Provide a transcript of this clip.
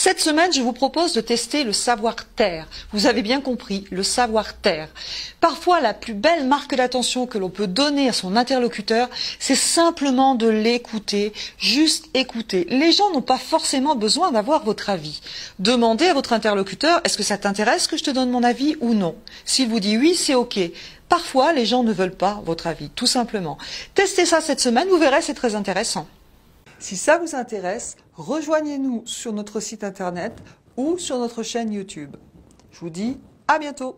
Cette semaine, je vous propose de tester le savoir-taire. Vous avez bien compris, le savoir-taire. Parfois, la plus belle marque d'attention que l'on peut donner à son interlocuteur, c'est simplement de l'écouter, juste écouter. Les gens n'ont pas forcément besoin d'avoir votre avis. Demandez à votre interlocuteur, est-ce que ça t'intéresse que je te donne mon avis ou non S'il vous dit oui, c'est OK. Parfois, les gens ne veulent pas votre avis, tout simplement. Testez ça cette semaine, vous verrez, c'est très intéressant. Si ça vous intéresse, rejoignez-nous sur notre site internet ou sur notre chaîne YouTube. Je vous dis à bientôt